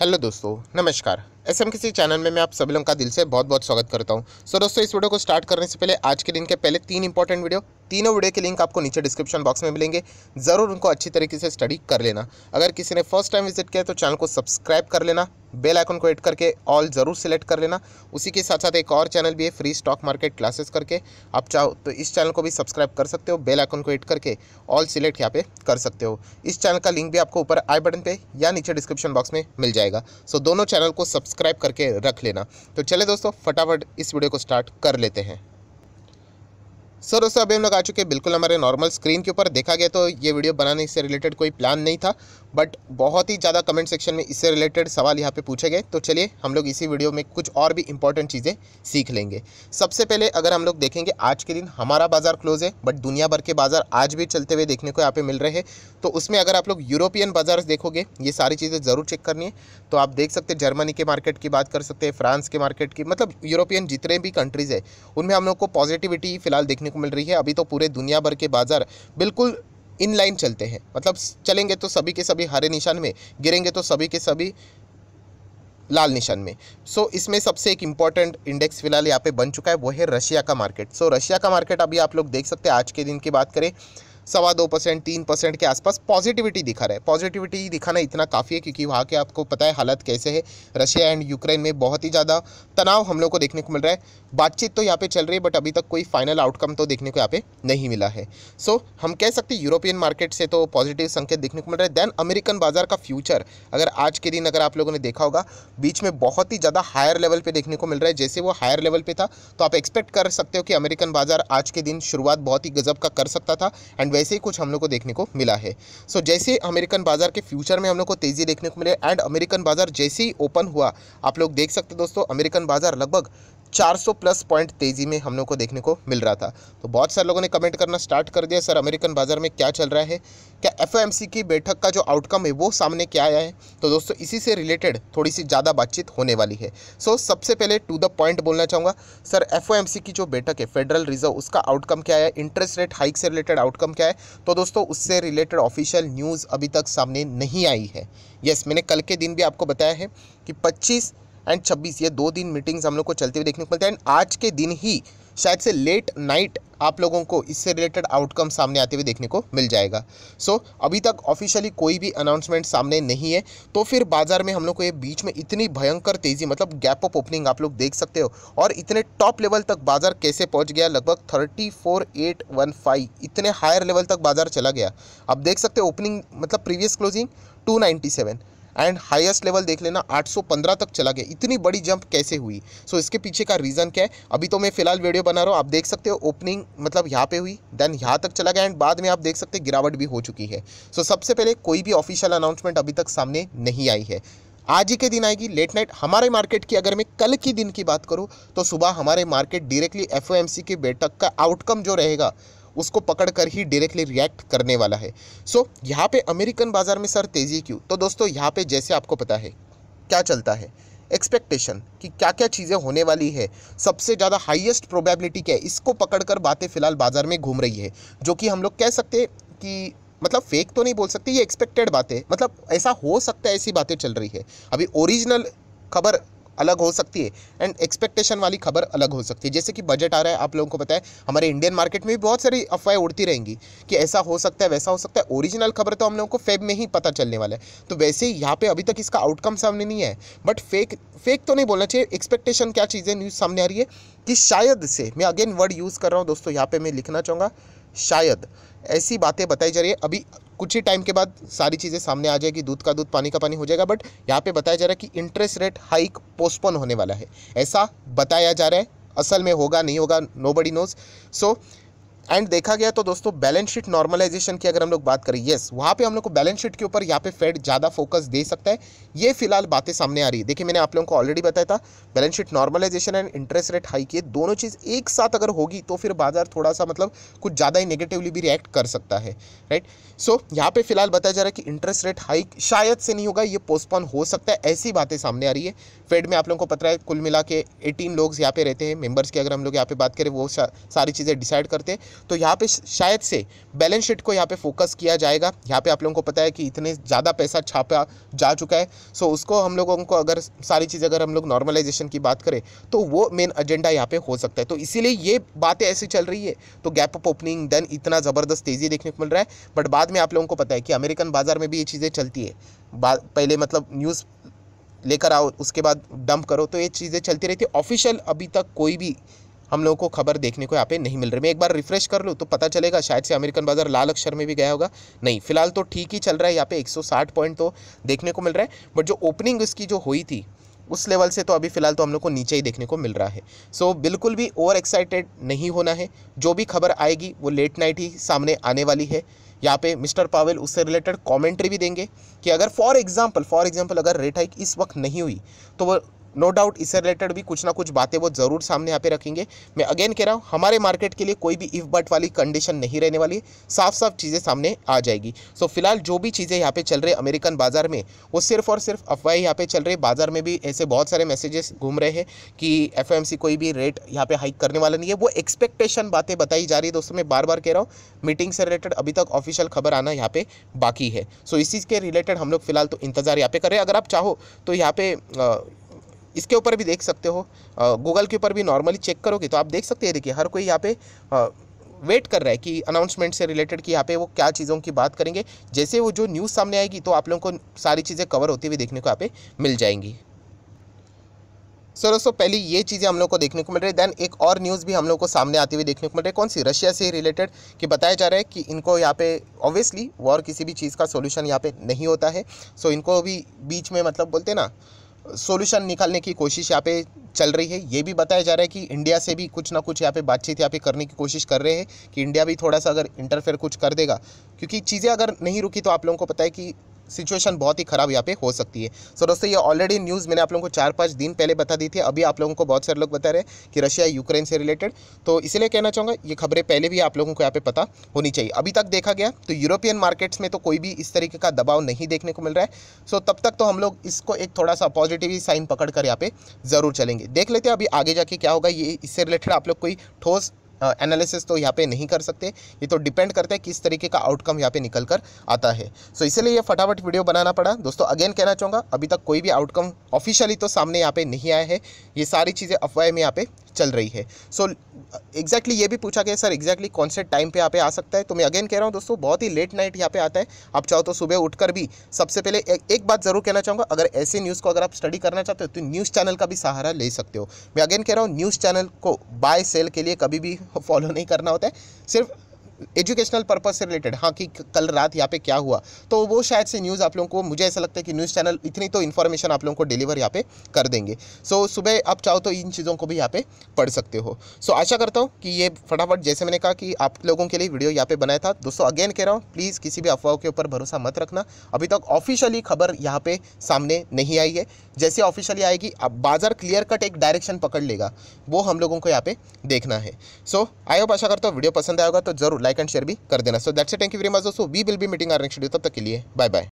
hello दोस्तों नमस्कार S M किसी चैनल में मैं आप सभी लोगों का दिल से बहुत बहुत स्वागत करता हूं सो so, दोस्तों इस वीडियो को स्टार्ट करने से पहले आज के दिन के पहले तीन इंपॉर्टेंट वीडियो तीनों वीडियो के लिंक आपको नीचे डिस्क्रिप्शन बॉक्स में मिलेंगे ज़रूर उनको अच्छी तरीके से स्टडी कर लेना अगर किसी ने फर्स्ट टाइम विजिट किया तो चैनल को सब्सक्राइब कर लेना बेल आइकन को एड करके ऑल ज़रूर सेलेक्ट कर लेना उसी के साथ साथ एक और चैनल भी है फ्री स्टॉक मार्केट क्लासेस करके आप चाहो तो इस चैनल को भी सब्सक्राइब कर सकते हो बेल आइकन को एड करके ऑल सिलेक्ट यहाँ पे कर सकते हो इस चैनल का लिंक भी आपको ऊपर आई बटन पे या नीचे डिस्क्रिप्शन बॉक्स में मिल जाएगा सो दोनों चैनल को सब्सक्राइब करके रख लेना तो चले दोस्तों फटाफट इस वीडियो को स्टार्ट कर लेते हैं सो दोस्तों अभी हम लोग आ चुके हैं बिल्कुल हमारे नॉर्मल स्क्रीन के ऊपर देखा गया तो ये वीडियो बनाने से रिलेटेड कोई प्लान नहीं था बट बहुत ही ज़्यादा कमेंट सेक्शन में इससे रिलेटेड सवाल यहाँ पे पूछे गए तो चलिए हम लोग इसी वीडियो में कुछ और भी इंपॉर्टेंट चीज़ें सीख लेंगे सबसे पहले अगर हम लोग देखेंगे आज के दिन हमारा बाज़ार क्लोज है बट दुनिया भर के बाज़ार आज भी चलते हुए देखने को यहाँ पे मिल रहे हैं तो उसमें अगर आप लोग यूरोपियन बाज़ार देखोगे ये सारी चीज़ें ज़रूर चेक करनी है तो आप देख सकते हैं जर्मनी के मार्केट की बात कर सकते हैं फ्रांस के मार्केट की मतलब यूरोपियन जितने भी कंट्रीज़ है उनमें हम लोग को पॉजिटिविटी फिलहाल देखने को मिल रही है अभी तो पूरे दुनिया भर के बाज़ार बिल्कुल इन लाइन चलते हैं मतलब चलेंगे तो सभी के सभी हरे निशान में गिरेंगे तो सभी के सभी लाल निशान में सो so, इसमें सबसे एक इंपॉर्टेंट इंडेक्स फिलहाल यहाँ पे बन चुका है वो है रशिया का मार्केट सो so, रशिया का मार्केट अभी आप लोग देख सकते हैं आज के दिन की बात करें सवा दो परसेंट तीन परसेंट के आसपास पॉजिटिविटी दिखा रहा है पॉजिटिविटी दिखाना इतना काफ़ी है क्योंकि वहाँ के आपको पता है हालत कैसे है रशिया एंड यूक्रेन में बहुत ही ज़्यादा तनाव हम लोग को देखने को मिल रहा है बातचीत तो यहाँ पे चल रही है बट अभी तक कोई फाइनल आउटकम तो देखने को यहाँ पे नहीं मिला है सो so, हम कह सकते हैं यूरोपियन मार्केट से तो पॉजिटिव संकेत देखने को मिल रहा है देन अमेरिकन बाजार का फ्यूचर अगर आज के दिन अगर आप लोगों ने देखा होगा बीच में बहुत ही ज़्यादा हायर लेवल पर देखने को मिल रहा है जैसे वो हायर लेवल पर था तो आप एक्सपेक्ट कर सकते हो कि अमेरिकन बाजार आज के दिन शुरुआत बहुत ही गजब का कर सकता था एंड वैसे ही कुछ हम लोग को देखने को मिला है सो so, जैसे अमेरिकन बाज़ार के फ्यूचर में हम लोग को तेज़ी देखने को मिले एंड अमेरिकन बाज़ार जैसे ही ओपन हुआ आप लोग देख सकते दोस्तों अमेरिकन बाज़ार लगभग 400 प्लस पॉइंट तेज़ी में हम लोग को देखने को मिल रहा था तो बहुत सारे लोगों ने कमेंट करना स्टार्ट कर दिया सर अमेरिकन बाज़ार में क्या चल रहा है क्या एफ की बैठक का जो आउटकम है वो सामने क्या आया है तो दोस्तों इसी से रिलेटेड थोड़ी सी ज़्यादा बातचीत होने वाली है सो so, सबसे पहले टू द पॉइंट बोलना चाहूँगा सर एफ की जो बैठक है फेडरल रिजर्व उसका आउटकम क्या है इंटरेस्ट रेट हाइक से रिलेटेड आउटकम क्या है तो दोस्तों उससे रिलेटेड ऑफिशियल न्यूज़ अभी तक सामने नहीं आई है यस मैंने कल के दिन भी आपको बताया है कि पच्चीस एंड छब्बीस ये दो दिन मीटिंग्स हम लोग को चलते हुए देखने को मिलते हैं एंड आज के दिन ही शायद से लेट नाइट आप लोगों को इससे रिलेटेड आउटकम सामने आते हुए देखने को मिल जाएगा सो so, अभी तक ऑफिशियली कोई भी अनाउंसमेंट सामने नहीं है तो फिर बाजार में हम लोग को ये बीच में इतनी भयंकर तेज़ी मतलब गैप ऑफ ओपनिंग आप लोग देख सकते हो और इतने टॉप लेवल तक बाजार कैसे पहुंच गया लगभग thirty four eight one five इतने हायर लेवल तक बाजार चला गया आप देख सकते हो ओपनिंग मतलब previous closing two ninety seven and highest level देख लेना 815 तक चला गया इतनी बड़ी जंप कैसे हुई सो so, इसके पीछे का रीज़न क्या है अभी तो मैं फिलहाल वीडियो बना रहा हूँ आप देख सकते हो ओपनिंग मतलब यहाँ पे हुई देन यहाँ तक चला गया एंड बाद में आप देख सकते गिरावट भी हो चुकी है सो so, सबसे पहले कोई भी ऑफिशियल अनाउंसमेंट अभी तक सामने नहीं आई है आज ही के दिन आएगी लेट नाइट हमारे मार्केट की अगर मैं कल की दिन की बात करूँ तो सुबह हमारे मार्केट डायरेक्टली एफ के बैठक का आउटकम जो रहेगा उसको पकड़ कर ही डायरेक्टली रिएक्ट करने वाला है सो so, यहाँ पे अमेरिकन बाज़ार में सर तेज़ी क्यों तो दोस्तों यहाँ पे जैसे आपको पता है क्या चलता है एक्सपेक्टेशन कि क्या क्या चीज़ें होने वाली है सबसे ज़्यादा हाइएस्ट प्रोबेबिलिटी क्या है इसको कर बातें फिलहाल बाज़ार में घूम रही है जो कि हम लोग कह सकते हैं कि मतलब फेक तो नहीं बोल सकते ये एक्सपेक्टेड बातें मतलब ऐसा हो सकता है ऐसी बातें चल रही है अभी ओरिजिनल खबर अलग हो सकती है एंड एक्सपेक्टेशन वाली खबर अलग हो सकती है जैसे कि बजट आ रहा है आप लोगों को पता है हमारे इंडियन मार्केट में भी बहुत सारी अफवाहें उड़ती रहेंगी कि ऐसा हो सकता है वैसा हो सकता है ओरिजिनल खबर तो हम लोगों को फेब में ही पता चलने वाला है तो वैसे ही यहाँ पर अभी तक इसका आउटकम सामने नहीं है बट फेक फेक तो नहीं बोलना चाहिए एक्सपेक्टेशन क्या चीज़ें न्यूज़ सामने आ रही है कि शायद से मैं अगेन वर्ड यूज़ कर रहा हूँ दोस्तों यहाँ पर मैं लिखना चाहूँगा शायद ऐसी बातें बताई जा रही है अभी कुछ ही टाइम के बाद सारी चीज़ें सामने आ जाएगी दूध का दूध पानी का पानी हो जाएगा बट यहाँ पे बताया जा रहा है कि इंटरेस्ट रेट हाइक पोस्टपोन होने वाला है ऐसा बताया जा रहा है असल में होगा नहीं होगा nobody knows so and देखा गया तो दोस्तों बैलेंस शीट नॉर्मलाइजेशन की अगर हम लोग बात करें येस वहाँ पे हम लोग को बैलेंस शीट के ऊपर यहाँ पे फेड ज़्यादा फोकस दे सकता है ये फिलहाल बातें सामने आ रही है देखिए मैंने आप लोगों को ऑलरेडी बताया था balance sheet normalization and interest rate hike ये दोनों चीज़ एक साथ अगर होगी तो फिर बाजार थोड़ा सा मतलब कुछ ज़्यादा ही नेगेटिवली भी रिएक्ट कर सकता है राइट सो यहाँ पर फिलहाल बताया जा रहा है कि इंटरेस्ट रेट हाइक शायद से नहीं होगा ये पोस्टपोन हो सकता है ऐसी बातें सामने आ रही है फेड में आप लोगों को पता है कुल मिला के एटीन लोग यहाँ पे रहते हैं मेम्बर्स की अगर हम लोग यहाँ पे बात करें वो सारी चीज़ें डिसाइड करते हैं तो यहाँ पे शायद से बैलेंस शीट को यहाँ पे फोकस किया जाएगा यहाँ पे आप लोगों को पता है कि इतने ज़्यादा पैसा छापा जा चुका है सो उसको हम लोगों को अगर सारी चीज़ अगर हम लोग नॉर्मलाइजेशन की बात करें तो वो मेन एजेंडा यहाँ पे हो सकता है तो इसीलिए ये बातें ऐसी चल रही है तो गैप अप ओपनिंग देन इतना ज़बरदस्त तेज़ी देखने को मिल रहा है बट बाद में आप लोगों को पता है कि अमेरिकन बाज़ार में भी ये चीज़ें चलती है पहले मतलब न्यूज़ लेकर आओ उसके बाद डंप करो तो ये चीज़ें चलती रहती है ऑफिशियल अभी तक कोई भी हम लोगों को खबर देखने को यहाँ पे नहीं मिल रही मैं एक बार रिफ्रेश कर लूँ तो पता चलेगा शायद से अमेरिकन बाजार लाल अक्षर में भी गया होगा नहीं फिलहाल तो ठीक ही चल रहा है यहाँ पे 160 पॉइंट तो देखने को मिल रहा है बट जो ओपनिंग इसकी जो हुई थी उस लेवल से तो अभी फ़िलहाल तो हम लोग को नीचे ही देखने को मिल रहा है सो so, बिल्कुल भी ओवर एक्साइटेड नहीं होना है जो भी खबर आएगी वो लेट नाइट ही सामने आने वाली है यहाँ पे मिस्टर पावेल उससे रिलेटेड कमेंट्री भी देंगे कि अगर फॉर एग्जांपल फॉर एग्जांपल अगर रेट हाइक इस वक्त नहीं हुई तो वो नो डाउट इससे रिलेटेड भी कुछ ना कुछ बातें वो ज़रूर सामने यहाँ पे रखेंगे मैं अगेन कह रहा हूँ हमारे मार्केट के लिए कोई भी इफ बट वाली कंडीशन नहीं रहने वाली साफ साफ चीज़ें सामने आ जाएगी सो so, फिलहाल जो भी चीज़ें यहाँ पे चल रही अमेरिकन बाजार में वो सिर्फ और सिर्फ अफवाह यहाँ पे चल रही बाजार में भी ऐसे बहुत सारे मैसेजेस घूम रहे हैं कि एफ कोई भी रेट यहाँ पे हाइक करने वाला नहीं है वो एक्सपेक्टेशन बातें बताई जा रही है दोस्तों मैं बार बार कह रहा हूँ मीटिंग से रिलेटेड अभी तक ऑफिशियल खबर आना यहाँ पे बाकी है सो so, चीज़ के रिलेटेड हम लोग फिलहाल तो इंतज़ार यहाँ पे कर रहे हैं अगर आप चाहो तो यहाँ पे आ, इसके ऊपर भी देख सकते हो गूगल के ऊपर भी नॉर्मली चेक करोगे तो आप देख सकते हैं देखिए हर कोई यहाँ पे वेट कर रहा है कि अनाउंसमेंट से रिलेटेड कि यहाँ पे वो क्या चीज़ों की बात करेंगे जैसे वो जो न्यूज़ सामने आएगी तो आप लोगों को सारी चीज़ें कवर होती हुई देखने को यहाँ पे मिल जाएंगी सर दोस्तों पहली ये चीज़ें हम लोग को देखने को मिल रही है देन एक और न्यूज़ भी हम लोग को सामने आती हुई देखने को मिल रही है कौन सी रशिया से रिलेटेड कि बताया जा रहा है कि इनको यहाँ पे ऑब्वियसली वॉर किसी भी चीज़ का सोल्यूशन यहाँ पे नहीं होता है सो इनको भी बीच में मतलब बोलते ना सॉल्यूशन निकालने की कोशिश यहाँ पे चल रही है ये भी बताया जा रहा है कि इंडिया से भी कुछ ना कुछ यहाँ पे बातचीत यहाँ पे करने की कोशिश कर रहे हैं कि इंडिया भी थोड़ा सा अगर इंटरफेयर कुछ कर देगा क्योंकि चीज़ें अगर नहीं रुकी तो आप लोगों को पता है कि सिचुएशन बहुत ही ख़राब यहाँ पे हो सकती है सो so, दोस्तों ये ऑलरेडी न्यूज़ मैंने आप लोगों को चार पाँच दिन पहले बता दी थी अभी आप लोगों को बहुत सारे लोग बता रहे हैं कि रशिया यूक्रेन से रिलेटेड तो इसलिए कहना चाहूँगा ये खबरें पहले भी आप लोगों को यहाँ पे पता होनी चाहिए अभी तक देखा गया तो यूरोपियन मार्केट्स में तो कोई भी इस तरीके का दबाव नहीं देखने को मिल रहा है सो so, तब तक तो हम लोग इसको एक थोड़ा सा पॉजिटिव साइन पकड़ कर यहाँ पे ज़रूर चलेंगे देख लेते हैं अभी आगे जाके क्या होगा ये इससे रिलेटेड आप लोग कोई ठोस एनालिसिस तो यहाँ पे नहीं कर सकते ये तो डिपेंड करता है किस तरीके का आउटकम यहाँ पे निकल कर आता है सो so, इसलिए ये फटाफट वीडियो बनाना पड़ा दोस्तों अगेन कहना चाहूँगा अभी तक कोई भी आउटकम ऑफिशियली तो सामने यहाँ पे नहीं आया है ये सारी चीज़ें अफवाह में यहाँ पे चल रही है सो so, एग्जैक्टली ये भी पूछा गया सर एग्जैक्टली कौन से टाइम पे यहाँ पे आ सकता है तो मैं अगेन कह रहा हूँ दोस्तों बहुत ही लेट नाइट यहाँ पे आता है आप चाहो तो सुबह उठकर भी सबसे पहले ए, एक बात ज़रूर कहना चाहूँगा अगर ऐसे न्यूज़ को अगर आप स्टडी करना चाहते हो तो न्यूज़ चैनल का भी सहारा ले सकते हो मैं अगेन कह रहा हूँ न्यूज़ चैनल को बाय सेल के लिए कभी भी फॉलो नहीं करना होता है सिर्फ एजुकेशनल पर्पज़ से रिलेटेड हाँ कि कल रात यहाँ पे क्या हुआ तो वो शायद से न्यूज़ आप लोगों को मुझे ऐसा लगता है कि न्यूज़ चैनल इतनी तो इन्फॉर्मेशन आप लोगों को डिलीवर यहाँ पे कर देंगे सो so, सुबह आप चाहो तो इन चीज़ों को भी यहाँ पे पढ़ सकते हो सो so, आशा करता हूँ कि ये फटाफट जैसे मैंने कहा कि आप लोगों के लिए वीडियो यहाँ पे बनाया था दोस्तों अगेन कह रहा हूँ प्लीज़ किसी भी अफवाह के ऊपर भरोसा मत रखना अभी तक ऑफिशियली खबर यहाँ पे सामने नहीं आई है जैसे ऑफिशियली आएगी अब बाजार क्लियर कट एक डायरेक्शन पकड़ लेगा वो हम लोगों को यहाँ पे देखना है सो आई होप आशा करता हूँ वीडियो पसंद आएगा तो जरूर लाइक एंड शेयर भी कर देना so that's thank you very much दोस्तों we will be meeting our next video तब तक के लिए बाय बाय